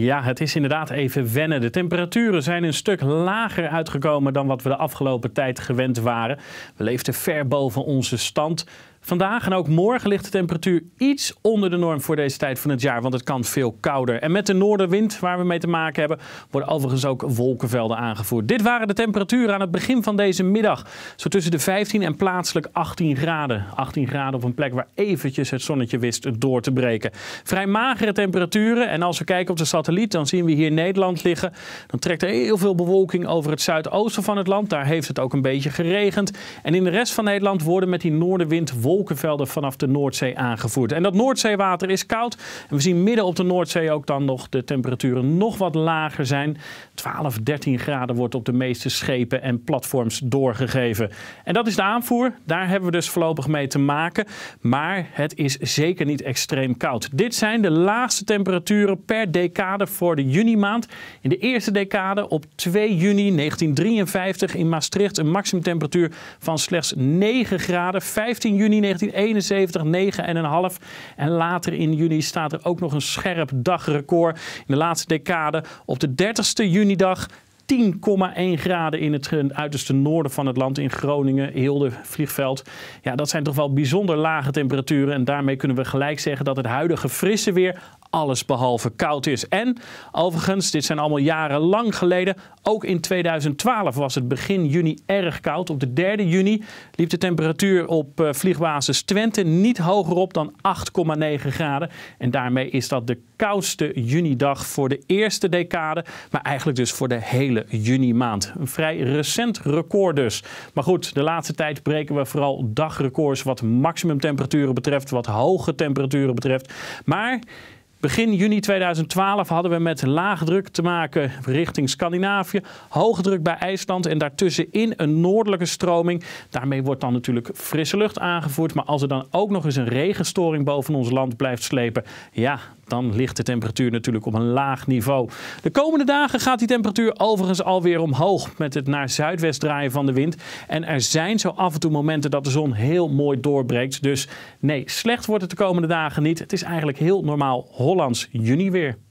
Ja, het is inderdaad even wennen. De temperaturen zijn een stuk lager uitgekomen dan wat we de afgelopen tijd gewend waren. We leefden ver boven onze stand. Vandaag en ook morgen ligt de temperatuur iets onder de norm voor deze tijd van het jaar, want het kan veel kouder. En met de noordenwind waar we mee te maken hebben, worden overigens ook wolkenvelden aangevoerd. Dit waren de temperaturen aan het begin van deze middag. Zo tussen de 15 en plaatselijk 18 graden. 18 graden op een plek waar eventjes het zonnetje wist door te breken. Vrij magere temperaturen en als we kijken op de satelliet, dan zien we hier Nederland liggen. Dan trekt er heel veel bewolking over het zuidoosten van het land. Daar heeft het ook een beetje geregend. En in de rest van Nederland worden met die noordenwind wolken vanaf de Noordzee aangevoerd. En dat Noordzeewater is koud. En we zien midden op de Noordzee ook dan nog de temperaturen nog wat lager zijn. 12, 13 graden wordt op de meeste schepen en platforms doorgegeven. En dat is de aanvoer. Daar hebben we dus voorlopig mee te maken. Maar het is zeker niet extreem koud. Dit zijn de laagste temperaturen per decade voor de juni maand. In de eerste decade op 2 juni 1953 in Maastricht een maximumtemperatuur van slechts 9 graden. 15 juni 1971 9,5. En later in juni staat er ook nog een scherp dagrecord. In de laatste decade op de 30ste junidag 10,1 graden in het uiterste noorden van het land, in Groningen, Hilde, Vliegveld. Ja, dat zijn toch wel bijzonder lage temperaturen. En daarmee kunnen we gelijk zeggen dat het huidige frisse weer alles behalve koud is. En overigens, dit zijn allemaal jaren lang geleden. Ook in 2012 was het begin juni erg koud. Op de 3 e juni liep de temperatuur op eh, vliegbasis Twente niet hoger op dan 8,9 graden. En daarmee is dat de koudste junidag voor de eerste decade. Maar eigenlijk dus voor de hele juni maand. Een vrij recent record dus. Maar goed, de laatste tijd breken we vooral dagrecords wat maximumtemperaturen betreft, wat hoge temperaturen betreft. Maar Begin juni 2012 hadden we met laagdruk te maken richting Scandinavië, hoge druk bij IJsland en daartussenin een noordelijke stroming. Daarmee wordt dan natuurlijk frisse lucht aangevoerd, maar als er dan ook nog eens een regenstoring boven ons land blijft slepen, ja, dan ligt de temperatuur natuurlijk op een laag niveau. De komende dagen gaat die temperatuur overigens alweer omhoog met het naar zuidwest draaien van de wind. En er zijn zo af en toe momenten dat de zon heel mooi doorbreekt. Dus nee, slecht wordt het de komende dagen niet. Het is eigenlijk heel normaal Hollands juni weer.